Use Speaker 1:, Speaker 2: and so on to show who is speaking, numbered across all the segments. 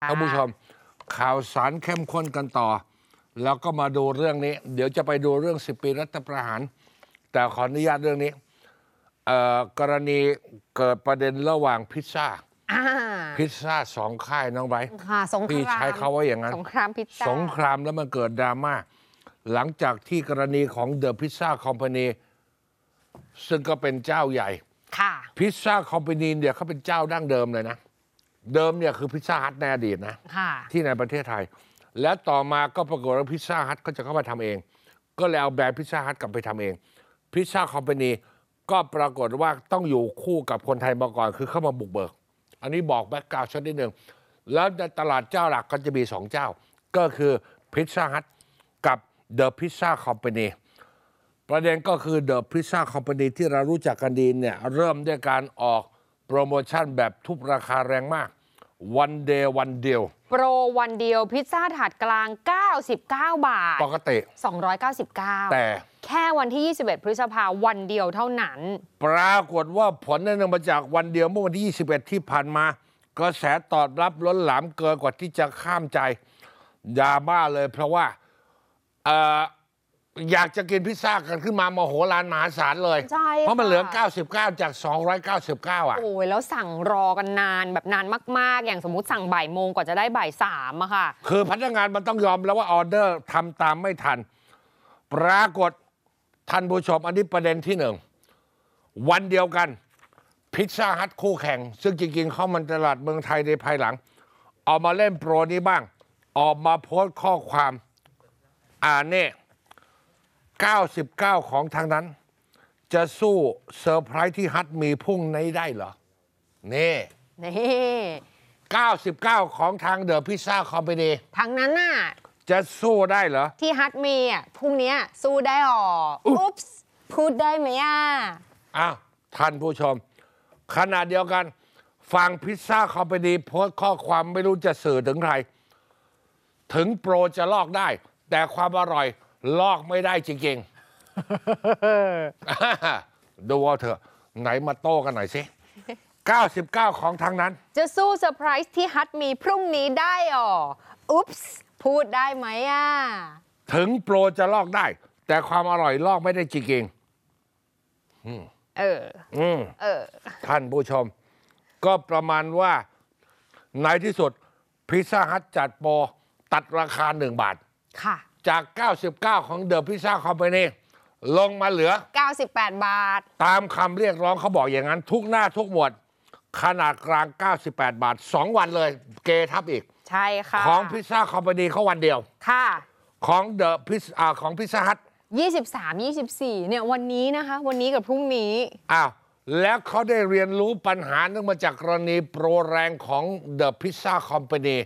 Speaker 1: ท่านผู้ชมข่าวสารเข้มข้นกันต่อ แล้วก็มาดูเรื่องนี้ เดี๋ยวจะไปดูเรื่องสิบปีรัฐประหาร แต่ขออนุญาตเรื่องนี้ กรณีเกิดประเด็นระหว่างพิซซ่าพิซซ่าสองค่ายน้องไบรพี่ใช้เขาว่าอย่างนั้นสงค
Speaker 2: ราม พิซซ่าสง
Speaker 1: ครามแล้วมันเกิดดราม่า หลังจากที่กรณีของเดอะพิซซ่าคอมพานีซึ่งก็เป็นเจ้าใหญ่พิซซ่าคอมพานีเดี๋ยเขาเป็นเจ้าดั้งเดิมเลยนะเดิมเนี่ยคือพิซซ่าฮัทในอดีตนะะที่ในประเทศไทย แล้วต่อมาก็ปรากฏว่าพิซซ่าฮัทก็จะเข้ามาทำเอง ก็เลยเอาแบรนด์พิซซ่าฮัทกลับไปทำเอง พิซซ่าคอมพานีก็ปรากฏว่าต้องอยู่คู่กับคนไทยมาก่อน คือเข้ามาบุกเบิก อันนี้บอกแบ็กกราวด์ชันิดหนึ่งแล้วในตลาดเจ้าหลักก็จะมีสองเจ้า ก็คือพิซซ่าฮัทกับเดอะพิซซ่าคอมพานีประเด็นก็คือเดอะพิซซ่าคอมพานีที่เรารู้จักกันดีเนี่ยเริ่มด้วยการออกโปรโมชั่นแบบทุบราคาแรงมากวันเดียววันเดียว
Speaker 2: โปรวันเดียวพิซซ่าถาดกลาง 99 บาท ปกติ 299แต่ แค่วันที่ 21 พฤษภาวันเดียวเท่านั้น
Speaker 1: ปรากฏว่าผลนั่นมาจากวันเดียวเมื่อวันที่ 21 ที่ผ่านมากระแสตอบรับล้นหลามเกินกว่าที่จะข้ามใจยาบ้าเลยเพราะว่าเอ่ออยากจะกินพิซซ่ากันขึ้นมาโมโหลานมหาศาลเลยใช่เพราะมันเหลือ99 จาก 299 อ่ะ โ
Speaker 2: อ้ยแล้วสั่งรอกันนานแบบนานมากๆ อย่างสมมติสั่งบ่ายโมงกว่าจะได้บ่ายสามอะค่ะ
Speaker 1: คือพนักงานมันต้องยอมแล้วว่าออเดอร์ทำตามไม่ทัน ปรากฏท่านผู้ชมอันนี้ประเด็นที่หนึ่งวันเดียวกัน พิซซ่าฮัทคู่แข่ง ซึ่งจริง ๆเข้ามันตลาดเมืองไทยในภายหลังออกมาเล่นโปรนี้บ้างออกมาโพสต์ข้อความอ่านเนี่ย99 ของทางนั้น จะสู้เซอร์ไพรส์ที่ฮัตมีพุ่งนี้ได้เหรอ นี่นี่99 ของทางเดอะพิซซ่าคอมพนีทางนั้นน่ะจะสู้ได้เหรอ
Speaker 2: ที่ฮัตมีอ่ะพรุ่งเนี้ยสู้ได้หรออุ๊บส์พูดได้ไหมอ่ะ
Speaker 1: อ้าวท่านผู้ชมขณะเดียวกัน ฟังพิซซ่าคอมพนีโพสข้อความไม่รู้จะสื่อถึงใครถึงโปรจะลอกได้ แต่ความอร่อยลอกไม่ได้จริงๆดูเอาเถอะ ไหนมาโต้กันหน่อยสิ 99 ของทางนั้น
Speaker 2: จะสู้เซอร์ไพรส์ที่ฮัตมีพรุ่งนี้ได้อ๋ออุ๊ปส์พูดได้ไหมอ่ะ
Speaker 1: ถึงโปรจะลอกได้ แต่ความอร่อยลอกไม่ได้จริงๆเออ อืม เออ ท่านผู้ชม ก็ประมาณว่าในที่สุด พิซซ่าฮัตจัดโปรตัดราคาหนึ่งบาท ค่ะจาก 99 ของเดอะพิซซ่าคอมพานีลงมาเหลือ
Speaker 2: 98 บาท
Speaker 1: ตามคำเรียกร้องเขาบอกอย่างนั้น ทุกหน้าทุกหมวด ขนาดกลาง 98 บาท 2 วันเลยเกทับอีก ใช่ค่ะของพิซซ่าคอมพานีเขาวันเดียวค่ะ ของเดอะพิซซ่าของพิซซ่าฮัท
Speaker 2: 23 24เนี่ยวันนี้นะคะ วันนี้กับพรุ่งนี้
Speaker 1: อ้าวแล้วเขาได้เรียนรู้ปัญหาเนื่องมาจากกรณีโปรแรงของเดอะพิซซ่าคอมพานี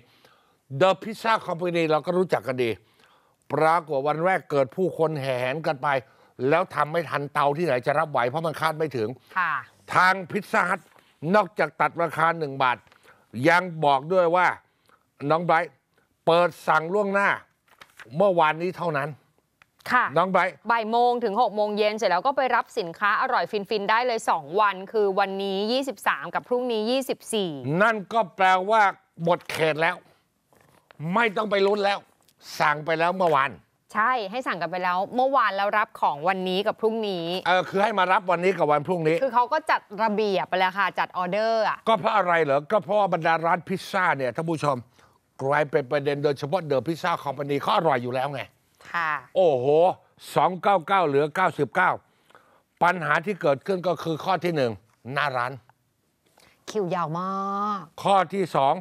Speaker 1: เดอะพิซซ่าคอมพานีเราก็รู้จักกันดีปรากฏวันแรกเกิดผู้คนแห่แหนกันไป แล้วทำไม่ทันเตาที่ไหนจะรับไหว เพราะมันคาดไม่ถึง ค่ะ ทางพิซซ่าฮัทนอกจากตัดราคาหนึ่งบาท ยังบอกด้วยว่า น้องไบรท์เปิดสั่งล่วงหน้า เมื่อวานนี้เท่านั้น ค่ะ
Speaker 2: น้องไบรท์บ่ายโมงถึง 6 โมงเย็นเสร็จแล้วก็ไปรับสินค้าอร่อยฟิน ๆ ได้เลย 2 วันคือวันนี้ 23กับพรุ่งนี้ 24
Speaker 1: นั่นก็แปลว่าหมดเขตแล้ว
Speaker 2: ไม่ต้องไปลุ้นแล้วสั่งไปแล้วเมื่อวาน ใช่ให้สั่งกันไปแล้ว เมื่อวานแล้วรับของวันนี้กับพรุ่งนี้เออ
Speaker 1: คือให้มารับวันนี้กับวันพรุ่งนี้ คือเข
Speaker 2: าก็จัดระเบียบไปแล้วค่ะจัดออเดอร์อ่ะ
Speaker 1: ก็เพราะอะไรเหรอก็เพราะบรรดาร้านพิซซ่าเนี่ยท่านผู้ชมกลายเป็นประเด็นโดยเฉพาะเดอะพิซซ่าคอมพานีเขาอร่อยอยู่แล้วไง ค่ะโอ้โห299เหลือ 99 ปัญหาที่เกิดขึ้นก็คือข้อที่หนึ่งหน้าร้าน
Speaker 2: คิวยาวมาก
Speaker 1: ข้อที่สอง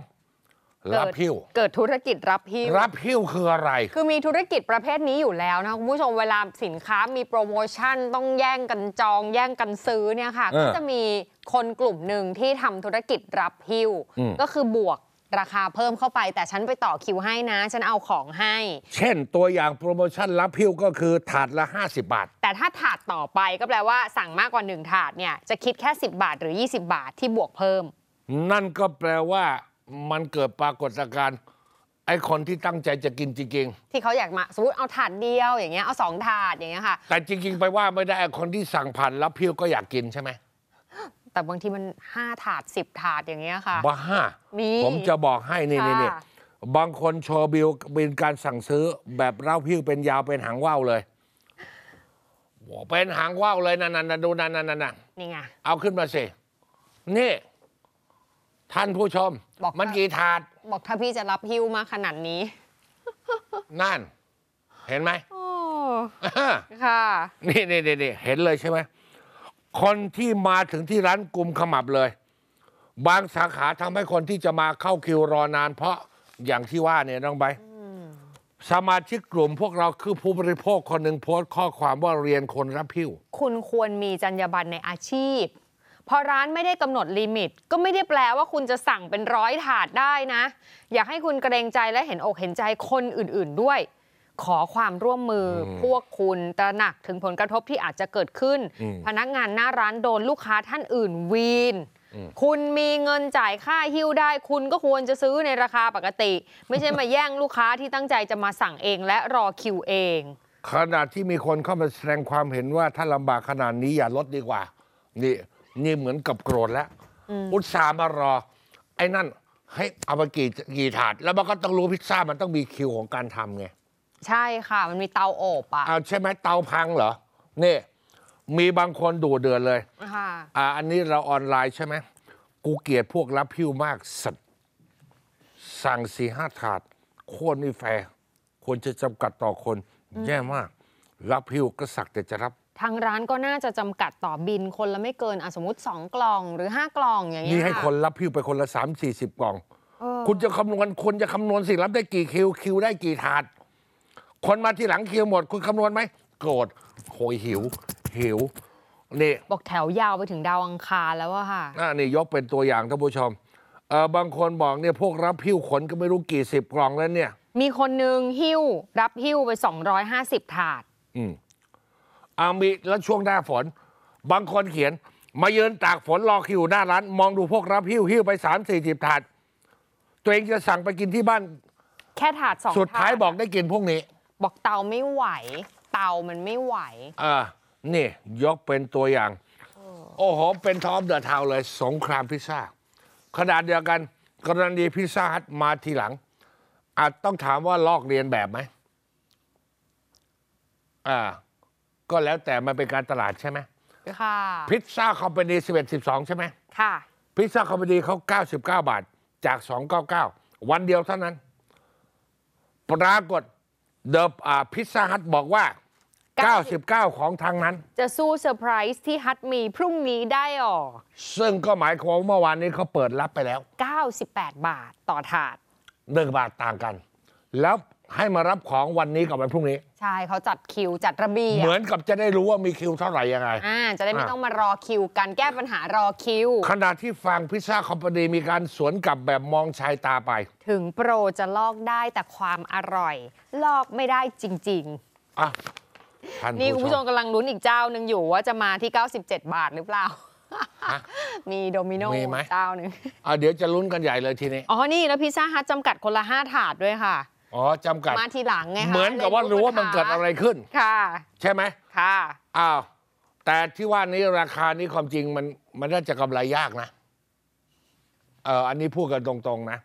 Speaker 1: รับหิ้ว
Speaker 2: เกิดธุรกิจรับหิ้วรับ
Speaker 1: หิ้วคืออะไร คื
Speaker 2: อมีธุรกิจประเภทนี้อยู่แล้วนะคุณผู้ชมเวลาสินค้ามีโปรโมชั่นต้องแย่งกันจอง แย่งกันซื้อเนี่ยค่ะก็จะมีคนกลุ่มหนึ่งที่ทำธุรกิจรับหิ้วก็คือบวกราคาเพิ่มเข้าไป แต่ฉันไปต่อคิวให้นะฉันเอาของให้
Speaker 1: เช่นตัวอย่างโปรโมชั่นรับพิ้วก็คือถาดละ50บาท
Speaker 2: แต่ถ้าถาดต่อไปก็แปลว่าสั่งมากกว่า 1 ถาดเนี่ยจะคิดแค่ 10 บา
Speaker 1: ทหรือ 20 บาทที่บวกเพิ่ม นั่นก็แปลว่ามันเกิดปรากฏการณ์ไอ้คนที่ตั้งใจจะกินจริงๆ
Speaker 2: ที่เขาอยากมา สมมติเอาถาดเดียวอย่างเงี้ยเอาสองถาดอย่างเงี้ยค่ะ
Speaker 1: แต่จริงๆไปว่าไม่ได้ไอคนที่สั่งผ่านล้วพิ้วก็อยากกินใช่ไหม
Speaker 2: แต่บางทีมันห้าถาดสิบถาดอย่างเงี้ยค่ะบ
Speaker 1: ้าห้าผมจะบอกให้ นี่นี่นี่บางคนโชว์บิลเป็นการสั่งซื้อแบบเล่าพิ้วเป็นยาวเป็นหางว่าวเลยเป็นหางว่าวเลยนั่นนั่นดูนั่นนั่นนั่นนี่ไงเอาขึ้นมาสินี่ ท่านผู้ชมบอกมันกี่ถาด บอกถ้าพี่จะรับหิ้วมากขนาดนี้ นั่น เห็นไหม
Speaker 2: ค่ะ นี่
Speaker 1: นี่นี่เห็นเลยใช่ไหมคนที่มาถึงที่ร้านกลุ่มขมับเลย บางสาขาทำให้คนที่จะมาเข้าคิวรอนานเพราะอย่างที่ว่าเนี่ยน้องใบสมาชิกกลุ่มพวกเราคือผู้บริโภคคนหนึ่งโพสต์ข้อความว่าเรียนคนรับผิว
Speaker 2: คุณควรมีจรรยาบรรณในอาชีพพอร้านไม่ได้กำหนดลิมิต ก็ไม่ได้แปลว่าคุณจะสั่งเป็นร้อยถาดได้นะ อยากให้คุณเกรงใจและเห็นอกเห็นใจคนอื่นๆด้วย ขอความร่วมมืออมพวกคุณตระหนักถึงผลกระทบที่อาจจะเกิดขึ้น พนักงานหน้าร้านโดนลูกค้าท่านอื่นวีน คุณมีเงินจ่ายค่าฮิ้วได้ คุณก็ควรจะซื้อในราคาปกติ ไม่ใช่มาแย่งลูกค้าที่ตั้งใจจะมาสั่งเองและรอคิวเอง
Speaker 1: ขณะที่มีคนเข้ามาแสดงความเห็นว่าถ้าลำบากขนาดนี้อย่าลดดีกว่านี่นี่เหมือนกับโกรธแล้ว อุตส่าห์มารอ ไอ้นั่นให้เอามากี่กี่ถาด แล้วมันก็ต้องรู้พิซซ่ามันต้องมีคิวของการทำไง
Speaker 2: ใช่ค่ะ มันมีเตาอบอ่ะเ
Speaker 1: อาใช่ไหมเตาพังเหรอ นี่ มีบางคนดูเดือดเลยอ่าอันนี้เราออนไลน์ใช่ไหม กูเกลียดพวกรับพิวมากสัตว์สั่งสี่ห้าถาดโคตรไม่แฟร์ควรจะจำกัดต่อคนแย่มากรับพิวก็สักแต่จะรับ
Speaker 2: ทางร้านก็น่าจะจำกัดต่อบินคนละไม่เกินอสมมติ 2กล่องหรือ 5กล่องอย่างเงี้นี่ให้คน
Speaker 1: รับพิ้วไปคนละ 3 4 0กล่องออคุณจะคำนวณคนจะคำนวณสิรับได้กี่คิว คิวได้กี่ถาด คนมาที่หลังคิวหมด คุณคำนวณไหมโกรธโหยหิวหิวนี่
Speaker 2: บอกแถวยาวไปถึงดาวอังคารแล้วว่ะค่ะ
Speaker 1: น่านี่ยกเป็นตัวอย่างท่านผู้ชมเออบางคนบอกเนี่ยพวกรับผิวขนก็ไม่รู้กี่สิบกล่องแล้ว เนี่ย
Speaker 2: มีคนหนึ่งหิ้ว รับหิ้วไป250ถาด
Speaker 1: อืมอามีแล้วช่วงหน้าฝน บางคนเขียน มาเยืนตากฝนรอคิวหน้าร้าน มองดูพวกรับหิ้วหิ้วไปสามสี่สิบถาด ตัวเองจะสั่งไปกินที่บ้าน
Speaker 2: แค่ถาดสองสุดท้า
Speaker 1: ยบอกได้กินพวกนี้ บอกเตาไม่ไหว เตามันไม่ไหวอ่านี่ ยกเป็นตัวอย่าง โอ้โหเป็นทอมเดอะทาวเลย สงครามพิซซ่า ขนาดเดียวกัน กรณีพิซซ่าฮัทมาทีหลัง อาจต้องถามว่าลอกเรียนแบบไหมอ่าก็แล้วแต่มันเป็นการตลาดใช่ไหมค่ะ พิซซ่าคอมพานีสสิิบเอ็ดบสองใช่ไหมค่ะพิซซ่าคอมพานีเขาเก้าสิบเก้าบาทจากสองเเก้าก้าวันเดียวเท่านั้น ปรากฏเดอะพิซซ่าฮัทบอกว่า 99 ของทางนั้น
Speaker 2: จะสู้เซอร์ไพรส์ที่ฮัทมีพรุ่งนี้ได้หรอ
Speaker 1: ซึ่งก็หมายความว่าเมื่อวานนี้เขาเปิดรับไปแล้ว 98 บาทต่อถาด 1 บาทต่างกันแล้วให้มารับของวันนี้กับวันพรุ่งนี้
Speaker 2: ใช่เขาจัดคิวจัดระเบียบเหมื
Speaker 1: อนกับจะได้รู้ว่ามีคิวเท่าไหร่ยังไง อ่าจะได้ไม่ต้อง
Speaker 2: มารอคิวกัน แก้ปัญหารอค
Speaker 1: ิว ขณะที่ฟังพิซซ่าคอมพานีมีการสวนกลับแบบมองชายตาไป ถึงโปรจะลอกได้แต่ความอร่อย ลอกไม่ได้จริง ๆ อ่ะท่านี่คุณผู้ชมก
Speaker 2: ำลังลุ้นอีกเจ้าหนึ่งอยู่ว่าจะมาที่ 97 บาทหรือเปล่ามีโดมิโนไหมเจ้าหนึ่ง
Speaker 1: อ่ะเดี๋ยวจะลุ้นกันใหญ่เลยทีนี้อ
Speaker 2: ๋อนี่แล้วพิซซ่าฮัทจำกัดคนละ5 ถาดด้วยค่ะ
Speaker 1: อ๋อจำกัดมา
Speaker 2: ทีหลังไงคะเหมือนกับว่ารู้ว่ามันเกิดอะไรขึ้นค่ะ
Speaker 1: ใช่ไหมค่ะอ้าวแต่ที่ว่านี้ราคานี้ความจริงมันมันน่าจะกำไรยากนะเอออันนี้พูดกันตรงๆนะ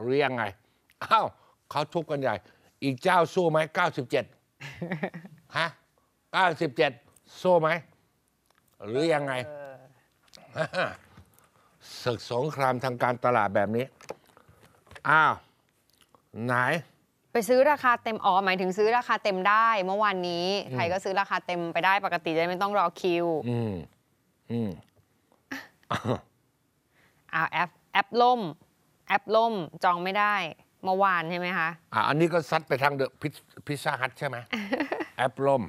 Speaker 1: หรือยังไงอ้าวเขาทุบกันใหญ่ อีกเจ้าสู้ไหมเก้าสิบเจ็ดฮะเก้าสิบเจ็ดสู้ไหม หรือยังไงศึกสงครามทางการตลาดแบบนี้อ้าวไหน
Speaker 2: ไปซื้อราคาเต็มอ๋อหมายถึงซื้อราคาเต็มได้เมื่อวานนี้ ใครก็ซื้อราคาเต็มไปได้ปกติจะไม่ต้องรอคิว
Speaker 1: อืมอืม
Speaker 2: อ้าวแอปแอปล่มแอปล่มจองไม่ได้เมื่อวานใช่ไหมคะ
Speaker 1: อ่าอันนี้ก็ซัดไปทางเดอะพิซซ่าฮัทใช่ไหมแอปล่ม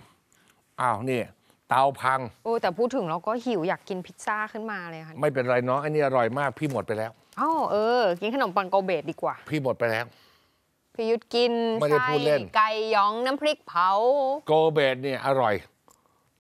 Speaker 1: อ้าวนี่เตาพัง
Speaker 2: โอ้แต่พูดถึงเราก็หิวอยากกินพิซซ่าขึ้นมาเลยค่ะ
Speaker 1: ไม่เป็นไรเนาะอันนี้อร่อยมากพี่หมดไปแล้ว
Speaker 2: อ๋อเออกินขนมปังโกเบตดีกว่าพี่หมดไปแล้วพยุทธกินไไ้ไก่ยองน้ำพริกเผา
Speaker 1: โกเบตเนี่ยอร่อย